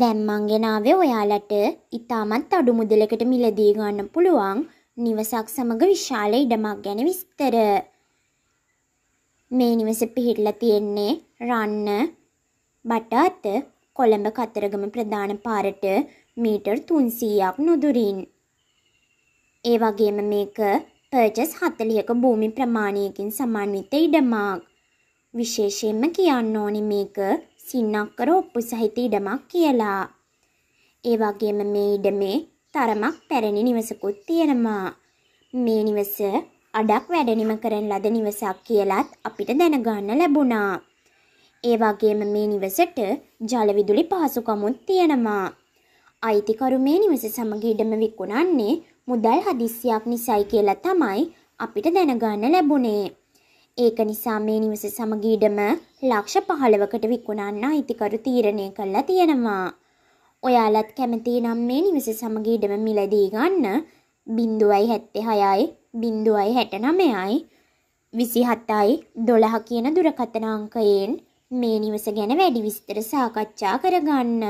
දැන් මං ගෙනාවේ ඔයාලට ඉතාමත් අඩු මුදලකට මිලදී ගන්න පුළුවන් නිවසක් සමග විශාල ඉඩමක් ගැන විස්තර. මේ නිවස පිහිටලා තියෙන්නේ රන්න බටාත කොළඹ කතරගම ප්‍රධාන පාරට මීටර් 300ක් නුදුරින්. ඒ වගේම මේක පර්චස් 40ක භූමි ප්‍රමාණයකින් සමන්විත ඉඩමක්. විශේෂයෙන්ම කියන්න ඕනි මේක සින්නක්කර ඔප්පු සහිත ඉඩමක් කියලා. ඒ වගේම මේ ඉඩමේ තරමක් පැරණි නිවසකුත් තියෙනවා. මේ නිවස අඩක් වැඩනිම කරන ලද නිවසක් කියලත් අපිට දැනගන්න ලැබුණා. ඒ වගේම මේ නිවසට ජල විදුලි පහසුකමුත් තියෙනවා. අයිතිකරු මේ නිවස සමග ඉඩම විකුණන්නේ මුදල් හදිස්සියක් නිසයි කියලා තමයි අපිට දැනගන්න ලැබුණේ. ඒක නිසා මේ නිවස සමගීඩම ලක්ෂ පහළවකට විකුණන්න අයිතිකරු තීරණය කරලා තියෙනවා. ඔයාලත් කැමති නම් මේ නිවස සමගීඩම මිලදී ගන්න බින්දුවයි හැත්තේ හයයි බින්දුවයි හැට නමයයි විසි හත්තයි දොළහ කියන දුරකථනාංකයෙන් මේ නිවස ගැන වැඩි විස්තර සාකච්ඡා කරගන්න.